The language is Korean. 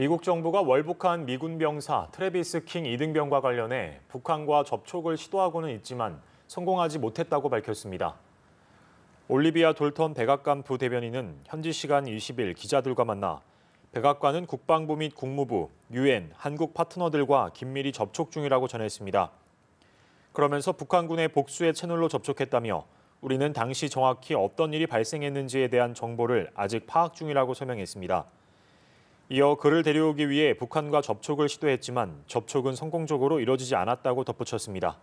미국 정부가 월북한 미군 병사 트레비스킹 2등병과 관련해 북한과 접촉을 시도하고는 있지만 성공하지 못했다고 밝혔습니다. 올리비아 돌턴 백악관 부대변인은 현지 시간 20일 기자들과 만나 백악관은 국방부 및 국무부, 유엔, 한국 파트너들과 긴밀히 접촉 중이라고 전했습니다. 그러면서 북한군의 복수의 채널로 접촉했다며 우리는 당시 정확히 어떤 일이 발생했는지에 대한 정보를 아직 파악 중이라고 설명했습니다. 이어 그를 데려오기 위해 북한과 접촉을 시도했지만 접촉은 성공적으로 이뤄지지 않았다고 덧붙였습니다.